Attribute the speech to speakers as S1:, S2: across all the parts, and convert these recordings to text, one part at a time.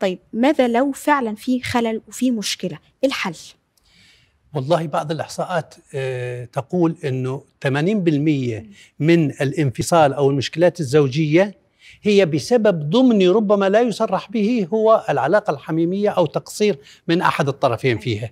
S1: طيب ماذا لو فعلا في خلل وفي مشكله الحل والله بعض الاحصاءات آه، تقول انه 80% من الانفصال او المشكلات الزوجيه هي بسبب ضمني ربما لا يصرح به هو العلاقه الحميميه او تقصير من احد الطرفين فيها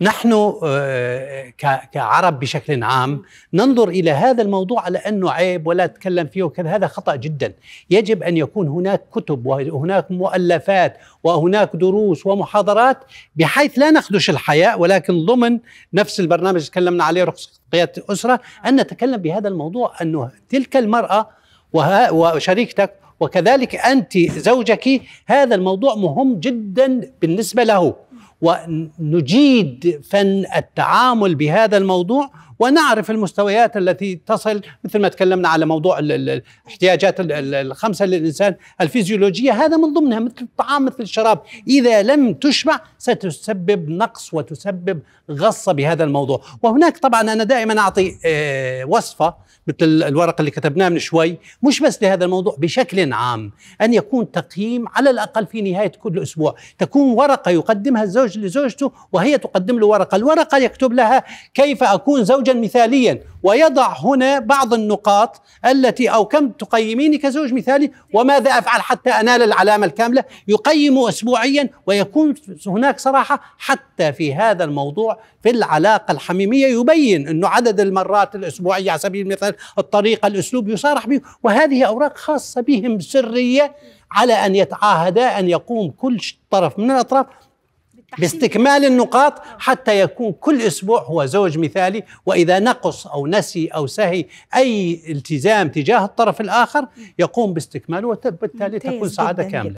S1: نحن آه، كعرب بشكل عام ننظر الى هذا الموضوع على انه عيب ولا اتكلم فيه وكذا هذا خطا جدا يجب ان يكون هناك كتب وهناك مؤلفات وهناك دروس ومحاضرات بحيث لا نخدش الحياء ولكن ضمن نفس البرنامج اللي تكلمنا عليه رخصه قياده الاسره ان نتكلم بهذا الموضوع انه تلك المراه وشريكتك وكذلك انت زوجك هذا الموضوع مهم جدا بالنسبه له ونجيد فن التعامل بهذا الموضوع ونعرف المستويات التي تصل مثل ما تكلمنا على موضوع الاحتياجات الخمسه للانسان الفيزيولوجيه هذا من ضمنها مثل الطعام مثل الشراب اذا لم تشبع ستسبب نقص وتسبب غصه بهذا الموضوع وهناك طبعا انا دائما اعطي آه، وصفه مثل الورق اللي كتبناه من شوي مش بس لهذا الموضوع بشكل عام أن يكون تقييم على الأقل في نهاية كل أسبوع تكون ورقة يقدمها الزوج لزوجته وهي تقدم له ورقة الورقة يكتب لها كيف أكون زوجا مثاليا ويضع هنا بعض النقاط التي أو كم تقيميني كزوج مثالي وماذا أفعل حتى أنال العلامة الكاملة يقيم أسبوعيا ويكون هناك صراحة حتى في هذا الموضوع في العلاقة الحميمية يبين أنه عدد المرات الأسبوعية على سبيل المثال الطريقة الأسلوب يصارح به وهذه أوراق خاصة بهم سرية على أن يتعاهدا أن يقوم كل طرف من الأطراف باستكمال النقاط آه. حتى يكون كل أسبوع هو زوج مثالي وإذا نقص أو نسي أو سهي أي التزام تجاه الطرف الآخر يقوم باستكماله وبالتالي تكون سعادة كاملة